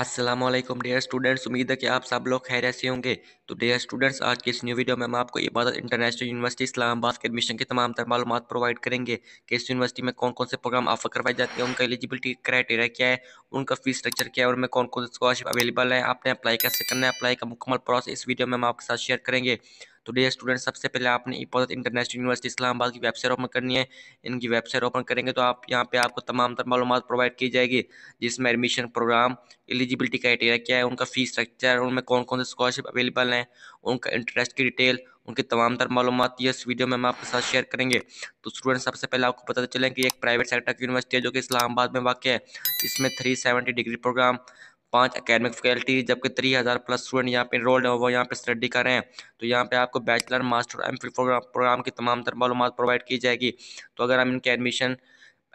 Aslam dear students उम्मीद है कि आप सब लोग खैर ऐसे होंगे तो डेयर स्टूडेंट्स आज की इस न्यू वीडियो में हम आपको इबादत इंटरनेशनल यूनिवर्सिटी इस्लामाबाद के एडमिशन की तमाम तरह मालूम प्रोवाइड करेंगे कि इस यूनिवर्सिटी में कौन कौन से प्रोग्राम ऑफर करवाए जाते हैं उनका एलिजिबिलिटी क्राइटेरिया क्या है उनका फीस स्ट्रक्चर क्या है उनमें कौन कौन से स्कॉलरशिप अवेलेबल है आपने अप्लाई कैसे करना है अप्लाई का मुकम्मल प्रोसेस इस वीडियो में हम आपके साथ शेयर करेंगे तो डे स्टूडेंट सबसे पहले आपने इपोजत इंटरनेशनल यूनिवर्सिटी इस्लामाबाद की वेबसाइट ओपन करनी है इनकी वेबसाइट ओपन करेंगे तो आप यहाँ पे आपको तमाम तर मालूम प्रोवाइड की जाएगी जिसमें एडमिशन प्रोग्राम एलिजिबिलिटी क्राइटेरिया क्या है उनका फीस स्ट्रक्चर उनमें कौन कौन से स्कॉलरशिप अवेलेबल हैं उनका इंटरेस्ट की डिटेल उनकी तमाम तर मालूम ये इस वीडियो में हम आपके साथ शेयर करेंगे तो स्टूडेंट सबसे पहले आपको पता चलें कि एक प्राइवेट सेक्टर की यूनिवर्सिटी है जो कि इस्लामाबाद में वाक़ है इसमें थ्री सेवेंटी डिग्री प्रोग्राम पाँच अकेडमिक फैकल्टी जबकि थ्री हज़ार प्लस स्टूडेंट यहाँ पे इनरोल्ड हैं वो यहाँ पे स्टडी कर रहे हैं तो यहाँ पे आपको bachelor master M Phil program की तमाम तर मालूम प्रोवाइड की जाएगी तो अगर हम इनके एडमिशन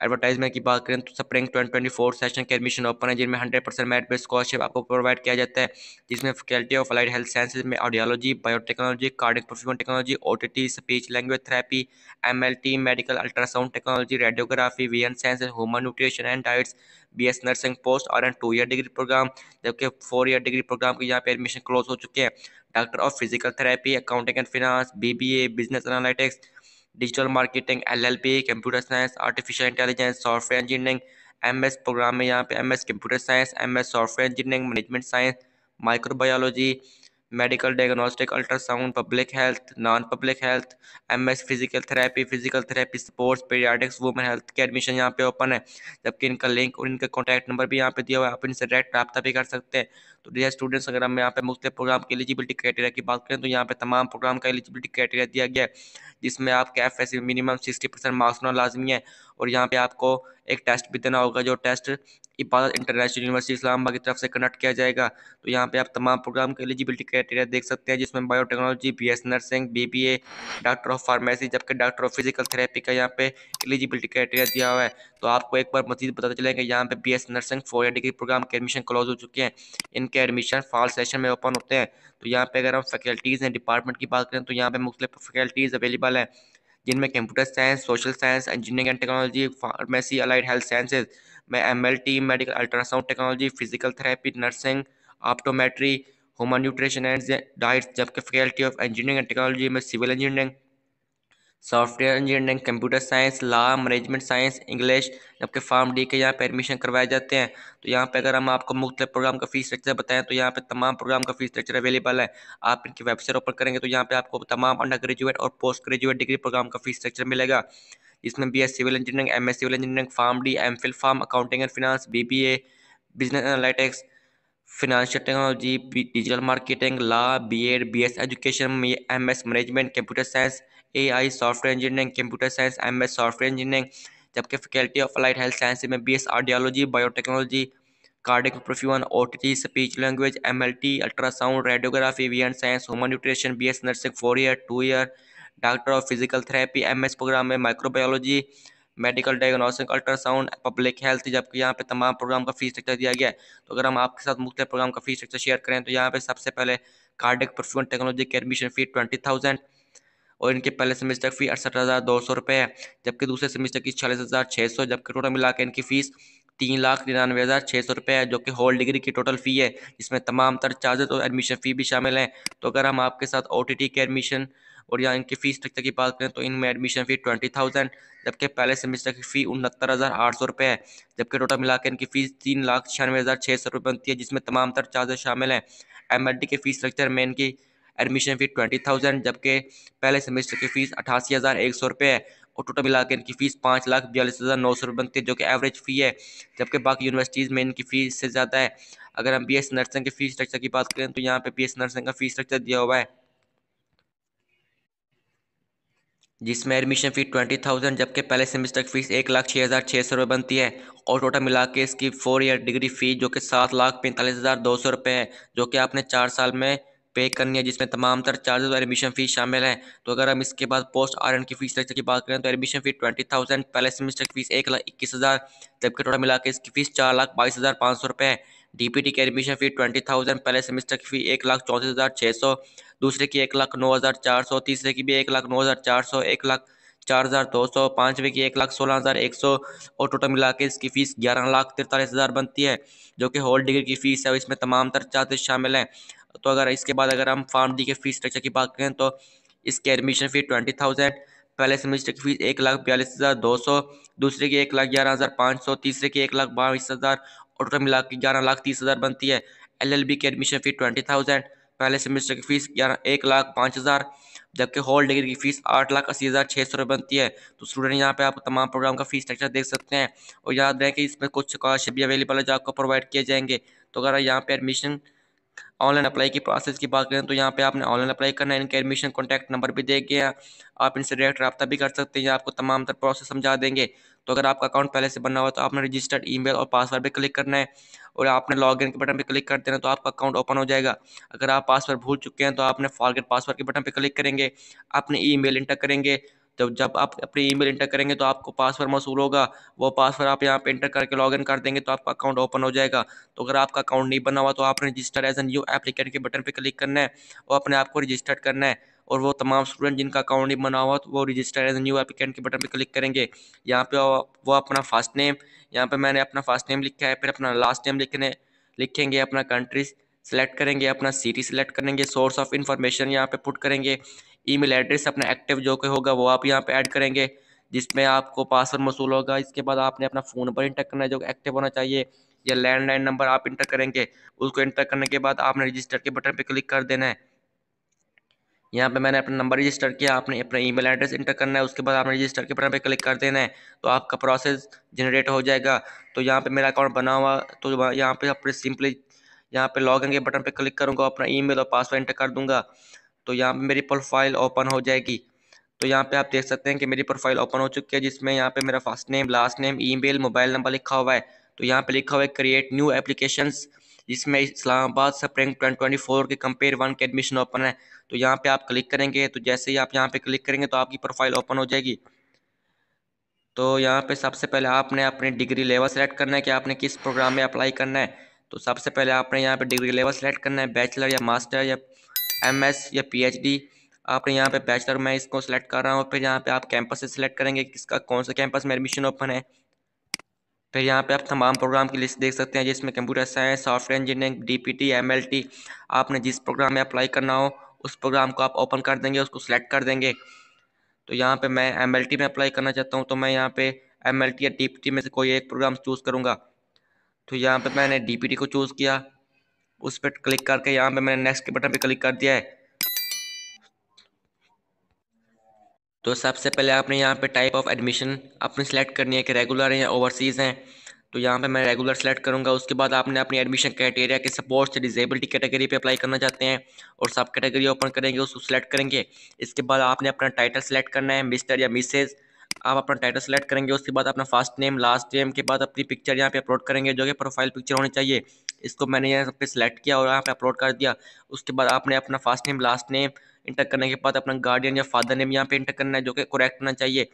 एडवर्टाइजमेंट की बात करें तो spring twenty twenty four session के एडमिशन ओपन है जिनमें hundred percent merit based scholarship आपको प्रोवाइड किया जाता है जिसमें faculty of allied health sciences में audiology biotechnology cardiac perfusion technology O T T speech language therapy M L T medical ultrasound technology radiography vision science human nutrition and diets B S nursing post और and two year degree program जबकि four year degree program के यहाँ पे admission close हो चुके हैं doctor of physical therapy accounting and finance B B A business analytics digital marketing LLB computer science artificial intelligence software engineering MS program में यहाँ पे MS computer science MS software engineering management science microbiology medical diagnostic ultrasound public health non public health M S physical therapy physical therapy sports paediatrics women health के admission यहाँ पे open है जबकि इनका link और इनका कॉन्टैक्ट नंबर भी यहाँ पे दिया हुआ है आप इनसे डायरेक्ट रब्ता भी कर सकते हैं तो डी स्टूडेंट्स अगर हम यहाँ पे मुख्य प्रोग्राम की एलिजिबिलिटी क्राइटेरिया की बात करें तो यहाँ पे तमाम प्रोग्राम का एलिजिबिलिटी क्राइटेरिया दिया गया है जिसमें आपके F S minimum sixty percent marks होना लाजमी है और यहाँ पे आपको एक टेस्ट भी देना होगा जो टेस्ट इबादत इंटरनेशनल यूनिवर्सिटी इस्लामाबाद की तरफ से कंडक्ट किया जाएगा तो यहाँ पे आप तमाम प्रोग्राम के एलिजिबिलिटी क्राइटेरिया देख सकते हैं जिसमें biotechnology B S nursing B B A doctor of pharmacy जबकि डॉक्टर ऑफ फिजिकल थेरेपी का यहाँ पे एलिजिबिलिटी क्राइटेरिया दिया हुआ है तो आपको एक बार मजीद पता चलेगा कि यहाँ पे B S nursing four year degree program के एडमिशन क्लोज हो चुके हैं इनके एडमिशन फॉल सेशन में ओपन होते हैं तो यहाँ पे अगर हम फैकल्टीज़ हैं डिपार्टमेंट की बात करें तो यहाँ पे मुख्तलिफ फैकल्टीज़ अवेलेबल हैं जिनमें computer science social science engineering and technology pharmacy allied health sciences में M medical ultrasound technology physical therapy nursing optometry human nutrition and diet जबकि faculty of engineering and technology में civil engineering software engineering computer science law management science English जबकि Pharm D के यहाँ पे admission करवाए जाते हैं तो यहाँ पे अगर हम आपको मुख्त प्रोग्राम का फीस स्ट्रक्चर बताएं तो यहाँ पे तमाम प्रोग्राम का फीस स्ट्रक्चर अवेलेबल है आप इनकी वेबसाइट ओपन करेंगे तो यहाँ पे आपको तमाम अंडर ग्रेजुएट और पोस्ट ग्रेजुएट डिग्री प्रोग्राम का फीस स्ट्रक्चर मिलेगा इसमें B S civil engineering M S civil engineering Pharm D M Phil Pharm accounting and finance B B A business analytics financial technology digital marketing law B Ed B S education M S management computer science A I software engineering computer science M S software engineering जबकि faculty of allied health science में B S audiology biotechnology cardiac perfusion O T T speech language M L T ultrasound radiography वी एंड science human nutrition B S nursing four year two year doctor of physical therapy M S program में microbiology medical diagnostic ultrasound public health जबकि यहाँ पे तमाम programme का fees structure दिया गया है तो अगर हम आपके साथ मुख्य प्रोग्राम का फी स्ट्रक्चर शेयर करें तो यहाँ पे सबसे पहले कार्डिक प्रोफ्यूअन टेक्नोलॉजी की एडमिशन फी ट्वेंटी थाउजेंड और इनके पहले सेमेस्टर फी अड़सठ हज़ार दो सौ रुपये है जबकि दूसरे सेमेस्टर की छियालीस हज़ार छः सौ जबकि टोटल मिला के इनकी फ़ीस तीन लाख निन्यानवे हज़ार छः सौ रुपये है जो कि होल डिग्री की टोटल फ़ी है जिसमें तमाम तर चार्जेस और एडमिशन फ़ी भी शामिल हैं तो अगर हम आपके साथ ओ टी टी के एडमिशन और या इनकी फ़ीस स्ट्रक्चर की बात करें तो इनमें एडमिशन फ़ी ट्वेंटी थाउजेंड जबकि पहले सेमेस्टर की फ़ी उनहत्तर हज़ार आठ सौ रुपये है जबकि टोटल मिलाकर इनकी फ़ीस तीन लाख छियानवे हज़ार छः सौ रुपये बनती है जिसमें तमाम तर चार्जेस शामिल हैं एम एड डी के फ़ीस स्ट्रक्चर में इनकी एडमिशन फ़ी ट्वेंटी थाउजेंड जबकि पहले सेमेस्टर की फ़ीस अठासी हज़ार एक सौ रुपये है और टोटल मिला के इनकी फ़ीस पाँच लाख बयालीस हज़ार नौ सौ रुपये बनती है जो कि एवरेज फ़ी है जबकि बाकी यूनिवर्सिटीज़ में इनकी फ़ीस से ज़्यादा है अगर हम बी एस नर्सिंग के फ़ीस स्ट्रक्चर की बात करें तो यहाँ पर बी एस नर्सिंग का फ़ीस स्ट्रक्चर दिया हुआ है जिसमें एडमिशन फ़ी ट्वेंटी थाउजेंड जबकि पहले सेमेस्टर की फ़ीस एक लाख छः हज़ार छः सौ रुपये बनती है और टोटल मिला के इसकी फोर ईयर डिग्री फ़ी जो कि सात लाख पैंतालीस हज़ार दो सौ रुपये है जो कि आपने चार साल में पे करनी है जिसमें तमाम तर चार्जेस और एडमिशन फीस शामिल है तो अगर हम इसके बाद पोस्ट आर की फीस स्ट्रक्चर की बात करें तो एडमिशन फीस ट्वेंटी थाउजेंड पहले सेमेस्टर की फीस एक लाख इक्कीस हज़ार जबकि टोटल मिला के इसकी फीस चार लाख बाईस हज़ार पाँच सौ रुपये है डी पी टी की एडमिशन फी ट्वेंटी थाउजेंड पहले सेमेस्टर की फी एक लाख चौंतीस हज़ार छः सौ दूसरे की एक लाख नौ हज़ार चार सौ तीसरे की भी एक लाख नौ हज़ार चार सौ एक लाख चार हज़ार दो सौ पाँचवें की एक लाख सोलह हज़ार एक सौ और टोटल मिला के इसकी फ़ीस ग्यारह लाख तिरतालीस हज़ार बनती है जो कि होल डिग्री की फ़ीस है और इसमें तमाम तर चार्जेस शामिल हैं तो अगर इसके बाद अगर हम फार्म डी के फीस स्ट्रक्चर की बात करें तो इसके एडमिशन फ़ी ट्वेंटी थाउजेंड पहले सेमेस्टर की फीस एक लाख बयालीस हज़ार दो सौ दूसरे की एक लाख ग्यारह हज़ार पाँच सौ तीसरे की एक लाख बाईस हज़ार और टोटल मिला के ग्यारह लाख तीस हज़ार बनती है एलएलबी की एडमिशन फ़ी ट्वेंटी थाउजेंड पहले सेमेस्टर की फीस ग्यारह एक लाख पाँच हज़ार जबकि होल डिग्री की फीस आठ लाख अस्सी हज़ार छः सौ रुपये बनती है तो स्टूडेंट यहाँ पे आप तमाम प्रोग्राम का फीस स्ट्रक्चर देख सकते हैं और याद रहे कि इसमें कुछ स्कॉलरशिप भी अवेलेबल है जो आपको प्रोवाइड किए जाएंगे तो अगर यहाँ पे एडमिशन ऑनलाइन अप्लाई की प्रोसेस की बात करें तो यहाँ पे आपने ऑनलाइन अप्लाई करना है इनके एडमिशन कॉन्टैक्ट नंबर भी देख गया आप इनसे डायरेक्ट रब्ता भी कर सकते हैं आपको तमाम तर प्रोसेस समझा देंगे तो अगर आपका अकाउंट पहले से बना हुआ तो आपने रजिस्टर्ड ईमेल और पासवर्ड भी क्लिक करना है और आपने लॉग इन के बटन पर क्लिक कर देना तो आपका अकाउंट ओपन हो जाएगा अगर आप पासवर्ड भूल चुके हैं तो आपने फॉरगेट पासवर्ड के बटन पर क्लिक करेंगे अपने ई इंटर करेंगे जब तो जब आप अपनी ईमेल इंटर करेंगे तो आपको पासवर्ड मौसू होगा वो पासवर्ड आप यहाँ पे इंटर करके लॉगिन कर देंगे तो आपका अकाउंट ओपन हो जाएगा तो अगर आपका अकाउंट नहीं बना हुआ तो आपने register as a new applicant के बटन पर क्लिक करना है और अपने आप को रजिस्टर्ड करना है और वो तमाम स्टूडेंट जिनका अकाउंट नहीं बना हुआ तो वो रजिस्टर एज न्यू एप्लीकेंट के बटन पर क्लिक करेंगे यहाँ पे वो अपना फर्स्ट नेम यहाँ पर मैंने अपना फर्स्ट नेम लिखा है फिर अपना लास्ट नेम लिखने लिखेंगे अपना कंट्री सेलेक्ट करेंगे अपना सिटी सेलेक्ट करेंगे सोर्स ऑफ इन्फॉर्मेशन यहाँ पे पुट करेंगे ईमेल एड्रेस अपना एक्टिव जो के होगा वो आप यहाँ पे ऐड करेंगे जिसमें आपको पासवर्ड मौसू होगा इसके बाद आपने अपना फ़ोन नंबर इंटर करना है जो एक्टिव होना चाहिए या लैंडलाइन नंबर आप इंटर करेंगे उसको इंटर करने के बाद आपने रजिस्टर के बटन पर क्लिक कर देना है यहाँ पे मैंने अपना नंबर रजिस्टर किया आपने अपना ईमेल एड्रेस इंटर करना है उसके बाद आपने रजिस्टर के बटन पे क्लिक कर देना है तो आपका प्रोसेस जनरेट हो जाएगा तो यहाँ पे मेरा अकाउंट बना हुआ तो यहाँ पे अपने सिंपली यहाँ पे लॉग इन के बटन पे क्लिक करूँगा अपना ईमेल और पासवर्ड इंटर कर दूँगा तो यहाँ पे मेरी प्रोफाइल ओपन हो जाएगी तो यहाँ पे आप देख सकते हैं कि मेरी प्रोफाइल ओपन हो चुकी है जिसमें यहाँ पे मेरा first name last name email mobile number लिखा हुआ है तो यहाँ पे लिखा हुआ है क्रिएट न्यू एप्लीकेशन जिसमें Islamabad spring twenty twenty four के कंपेयर वन के एडमिशन ओपन है तो यहाँ पे आप क्लिक करेंगे तो जैसे ही आप यहाँ पे क्लिक करेंगे तो आपकी प्रोफाइल ओपन हो जाएगी तो यहाँ पे सबसे पहले आपने अपनी डिग्री लेवल सेलेक्ट करना है कि आपने किस प्रोग्राम में अप्लाई करना है तो सबसे पहले आपने यहाँ पे डिग्री लेवल सेलेक्ट करना है बैचलर या मास्टर या एम एस या पी एच डी आपने यहाँ पे बैचलर मैं इसको सिलेक्ट कर रहा हूँ फिर यहाँ पे आप कैंपस से सिलेक्ट करेंगे किसका कौन सा कैंपस में एडमिशन ओपन है फिर यहाँ पे आप तमाम प्रोग्राम की लिस्ट देख सकते हैं जिसमें computer science software engineering DPT MLT आपने जिस प्रोग्राम में अप्लाई करना हो उस प्रोग्राम को आप ओपन कर देंगे उसको सिलेक्ट कर देंगे तो यहाँ पर मैं एम में अप्लाई करना चाहता हूँ तो मैं यहाँ पर एम या डी में से कोई एक प्रोग्राम चूज़ करूँगा तो यहाँ पर मैंने डी को चूज़ किया उस पर क्लिक करके यहाँ पे मैंने नेक्स्ट के बटन पे क्लिक कर दिया है तो सबसे पहले आपने यहाँ पे टाइप ऑफ एडमिशन अपनी सेलेक्ट करनी है कि रेगुलर है या ओवरसीज़ हैं तो यहाँ पे मैं रेगुलर सेलेक्ट करूँगा उसके बाद आपने अपनी एडमिशन क्राइटेरिया के सपोर्ट से डिजेबिलिटी कैटेगरी पे अप्लाई करना चाहते हैं और सब कैटेगरी ओपन करेंगे उसको सेलेक्ट करेंगे इसके बाद आपने अपना टाइटल सेलेक्ट करना है मिस्टर या मिसेज़ आप अपना टाइटल सेलेक्ट करेंगे उसके बाद अपना फर्स्ट नेम लास्ट नेम के बाद अपनी पिक्चर यहाँ पे अपलोड करेंगे जो कि प्रोफाइल पिक्चर होनी चाहिए इसको मैंने यहाँ पे सिलेक्ट किया और यहाँ पे अपलोड कर दिया उसके बाद आपने अपना first name last name enter करने के बाद अपना गार्डियन या फादर नेम यहाँ पे इंटर करना है जो कि करेक्ट होना चाहिए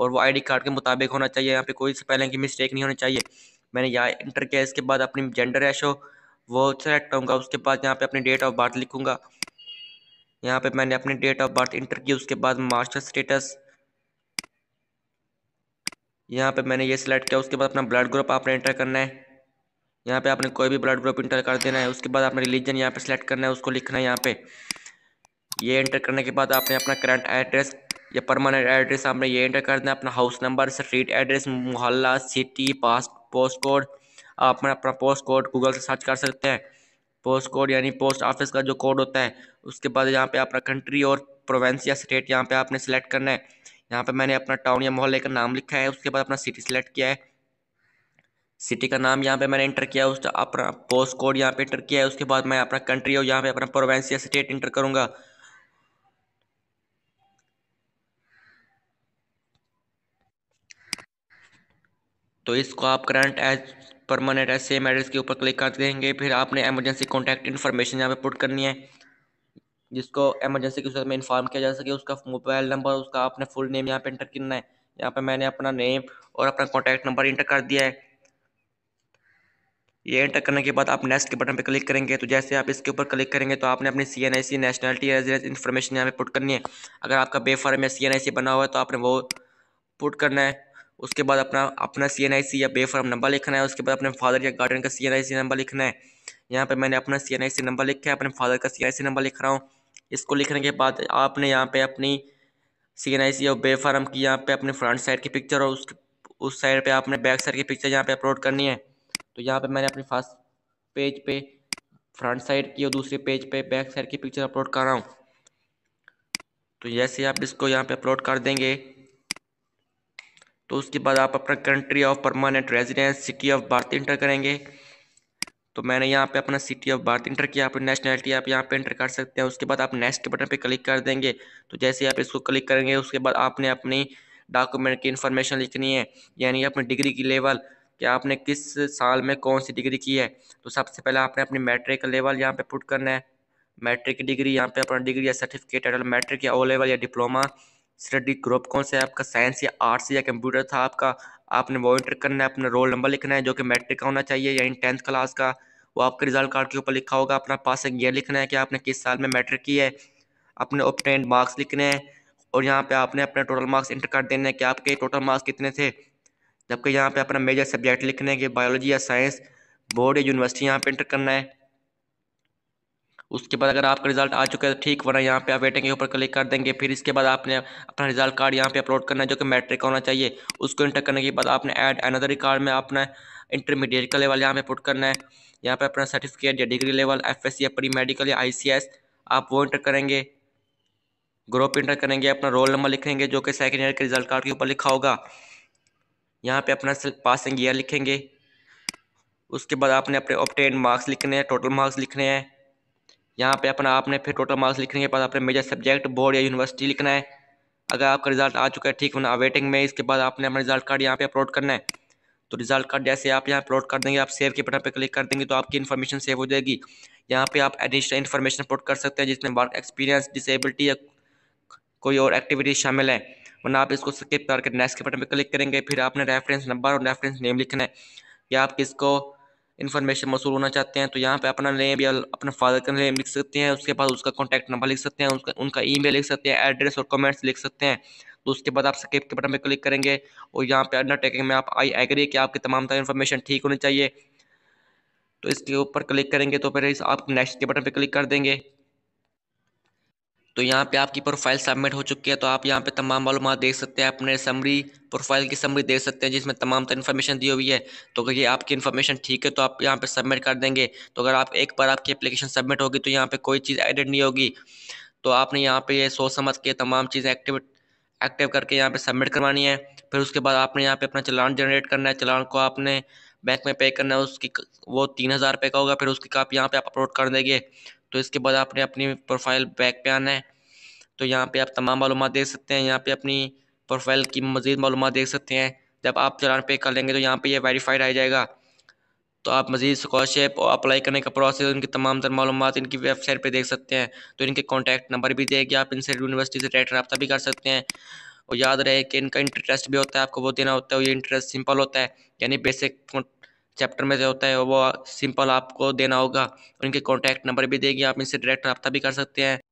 और वो आईडी कार्ड के मुताबिक होना चाहिए यहाँ पे कोई से पहले की मिस्टेक नहीं होनी चाहिए मैंने यहाँ इंटर किया इसके बाद अपनी जेंडर रेशो वो सेलेक्ट करूँगा उसके बाद यहाँ पे अपनी डेट ऑफ बर्थ लिखूँगा यहाँ पे मैंने अपनी डेट ऑफ बर्थ इंटर की उसके बाद मास्टर स्टेटस यहाँ पे मैंने ये सिलेक्ट किया उसके बाद अपना ब्लड ग्रुप आपने इंटर करना है यहाँ पे आपने कोई भी ब्लड ग्रुप इंटर कर देना है उसके बाद आपने रिलीजन यहाँ पे सिलेक्ट करना है उसको लिखना है यहाँ पे ये इंटर करने के बाद आपने अपना करंट एड्रेस या परमानेंट एड्रेस आपने ये इंटर कर देना अपना हाउस नंबर स्ट्रीट एड्रेस मोहल्ला सिटी पास पोस्ट कोड आप अपना अपना पोस्ट कोड गूगल से सर्च कर सकते हैं पोस्ट कोड यानी पोस्ट ऑफिस का जो कोड होता है उसके बाद यहाँ पे अपना कंट्री और प्रोवेंस या स्टेट यहाँ पे आपने सेलेक्ट करना है यहाँ पे मैंने अपना टाउन या मोहल्ले का नाम लिखा है उसके बाद अपना सिटी सेलेक्ट किया है सिटी का नाम यहाँ पे मैंने इंटर किया उसका अपना पोस्ट कोड यहाँ पे इंटर किया है उसके बाद मैं अपना कंट्री और यहाँ पे अपना प्रोवेंस या स्टेट इंटर करूँगा तो इसको आप current as permanent as same address के ऊपर क्लिक कर देंगे फिर आपने एमरजेंसी कॉन्टैक्ट इन्फॉर्मेशन यहाँ पे पुट करनी है जिसको एमरजेंसी के साथ में इन्फॉर्म किया जा सके उसका मोबाइल नंबर उसका आपने फुल नेम यहाँ पे इंटर करना है यहाँ पे मैंने अपना नेम और अपना कॉन्टैक्ट नंबर इंटर कर दिया है ये एंटर करने के बाद आप नेक्स्ट के बटन पर क्लिक करेंगे तो जैसे आप इसके ऊपर क्लिक करेंगे तो आपने अपनी C N I C nationality residence information यहाँ पे पुट करनी है अगर आपका बेफार्म या सी एन आई सी बना हुआ है तो आपने वो पुट करना है उसके बाद अपना अपना सी एन आई सी या बेफार्म नंबर लिखना है उसके बाद अपने फादर या गार्डन का सी एन आई सी नंबर लिखना है यहाँ पर मैंने अपना सी एन आई सी नंबर लिखा है अपने फादर का सी आई सी नंबर लिख रहा हूँ इसको लिखने के बाद आपने यहाँ पर अपनी सी एन आई सी और बेफार्म की यहाँ पर अपने फ्रंट साइड की पिक्चर और उस उस साइड पर आपने बैक साइड की पिक्चर यहाँ पर अपलोड करनी है तो यहाँ पे मैंने अपने फर्स्ट पेज पे फ्रंट साइड की और दूसरे पेज पे बैक साइड की पिक्चर अपलोड कर रहा हूँ तो जैसे आप इसको यहाँ पे अपलोड कर देंगे तो उसके बाद आप अपना country of permanent residence city of birth enter करेंगे तो मैंने यहाँ पे अपना सिटी ऑफ बर्थ इंटर किया अपनी नेशनैलिटी आप यहाँ पे इंटर कर सकते हैं उसके बाद आप नेक्स्ट बटन पे क्लिक कर देंगे तो जैसे आप इसको क्लिक करेंगे उसके बाद आपने अपनी डॉक्यूमेंट की इन्फॉर्मेशन लिखनी है यानी अपनी डिग्री की लेवल कि आपने किस साल में कौन सी डिग्री की है तो सबसे पहले आपने अपनी मैट्रिक लेवल यहाँ पे पुट करना है मैट्रिक की डिग्री यहाँ पे अपना डिग्री या सर्टिफिकेट अटल मैट्रिक या ओ लेवल या डिप्लोमा स्टडी ग्रुप कौन सा है आपका साइंस या आर्ट्स या कंप्यूटर था आपका आपने वो इंटर करना है अपना रोल नंबर लिखना है जो कि मैट्रिक का होना चाहिए या इन टेंथ क्लास का वो आपके रिजल्ट कार्ड के ऊपर लिखा होगा अपना पासिंग ईयर लिखना है कि आपने किस साल में मैट्रिक की है अपने ऑप्टेंड मार्क्स लिखने हैं और यहाँ पे आपने अपने टोटल मार्क्स इंटर कर देने हैं कि आपके टोटल मार्क्स कितने थे जबकि यहाँ पे अपना मेजर सब्जेक्ट लिखने के बायोलॉजी या साइंस बोर्ड या यूनिवर्सिटी यहाँ पे इंटर करना है उसके बाद अगर आपका रिजल्ट आ चुका है तो ठीक वरना यहाँ पे आप वेटिंग के ऊपर क्लिक कर देंगे फिर इसके बाद आपने अपना रिजल्ट कार्ड यहाँ पे अपलोड करना है जो कि मैट्रिक होना चाहिए उसको इंटर करने के बाद आपने ऐड अनदर रिकॉर्ड में अपना इंटरमीडिएट का लेवल यहाँ पे पुट करना है यहाँ पे अपना सर्टिफिकेट या डिग्री लेवल एफ या प्री मेडिकल या आई आप वो इंटर करेंगे ग्रुप इंटर करेंगे अपना रोल नंबर लिखेंगे जो कि सेकेंड ईयर के रिजल्ट कार्ड के ऊपर लिखा होगा यहाँ पे अपना पासिंग ईयर लिखेंगे उसके बाद आपने अपने ऑप्टेन मार्क्स लिखने हैं टोटल मार्क्स लिखने हैं यहाँ पे अपना आपने फिर टोटल मार्क्स लिखने के बाद अपने मेजर सब्जेक्ट बोर्ड या यूनिवर्सिटी लिखना है अगर आपका रिजल्ट आ चुका है ठीक होना वेटिंग में इसके बाद आपने अपना रिजल्ट कार्ड यहाँ पे अपलोड करना है तो रिजल्ट कार्ड जैसे आप यहाँ अपलोड कर देंगे आप सेव के बटन पर क्लिक कर देंगे तो आपकी इन्फॉर्मेशन सेव हो जाएगी यहाँ पे आप एडिशनल इन्फॉर्मेशन अपलोड कर सकते हैं जिसमें वर्क एक्सपीरियंस डिसेबिलिटी या कोई और एक्टिविटी शामिल है वरना आप इसको स्किप करके नेक्स्ट के बटन पर क्लिक करेंगे फिर आपने रेफरेंस नंबर और रेफरेंस नेम लिखना है या आप किसको इन्फॉर्मेशन मौसू होना चाहते हैं तो यहाँ पे अपना नेम या अपने फादर का नेम लिख सकते हैं उसके बाद उसका कॉन्टैक्ट नंबर लिख सकते हैं उसका उनका ई लिख सकते हैं एड्रेस और कमेंट्स लिख सकते हैं तो उसके बाद आप स्किप के बटन पर क्लिक करेंगे और यहाँ पे अंडरटेकिंग में आप आई एग्री कि आपकी तमाम तरह इन्फॉर्मेशन ठीक होनी चाहिए तो इसके ऊपर क्लिक करेंगे तो फिर आप नेक्स्ट के बटन पर क्लिक कर देंगे तो यहाँ पे आपकी प्रोफाइल सबमिट हो चुकी है तो आप यहाँ पे तमाम मालूम देख सकते हैं अपने समरी प्रोफाइल की समरी देख सकते हैं जिसमें तमाम तरह इन्फॉर्मेशन दी हुई है तो अगर ये आपकी इन्फॉर्मेशन ठीक है तो आप यहाँ पे सबमिट कर देंगे तो अगर आप एक बार आपकी एप्लीकेशन सबमिट होगी तो यहाँ पर कोई चीज़ एडिट नहीं होगी तो आपने यहाँ पर ये सोच समझ के तमाम चीज़ें एक्टिव एक्टिव करके यहाँ पर सबमिट करवानी है फिर उसके बाद आपने यहाँ पे अपना चलान जनरेट करना है चलान को आपने बैंक में पे करना है उसकी वो तीन हज़ार रुपये का होगा फिर उसकी कापी यहाँ पे आप अपलोड कर देंगे तो इसके बाद आपने अपनी प्रोफाइल बैक पे आना है तो यहाँ पे आप तमाम मालूम देख सकते हैं यहाँ पे अपनी प्रोफाइल की मज़ीद मालूम देख सकते हैं जब आप चलान पे कर लेंगे तो यहाँ पे ये यह वेरीफाइड आ जाएगा तो आप मज़ीद स्कॉलरशिप और अप्लाई करने का प्रोसेस उनकी तमाम तर मालूम इनकी वेबसाइट पर देख सकते हैं तो इनके कॉन्टैक्ट नंबर भी देगी आप इनसे यूनिवर्सिटी से डायरेक्ट रब्ता भी कर सकते हैं और याद रहे कि इनका इंटरेस्ट भी होता है आपको वो देना होता है ये इंटरेस्ट सिंपल होता है यानी बेसिक चैप्टर में जो होता है वो सिंपल आपको देना होगा उनके कॉन्टैक्ट नंबर भी देगी आप इनसे डायरेक्ट रब्ता भी कर सकते हैं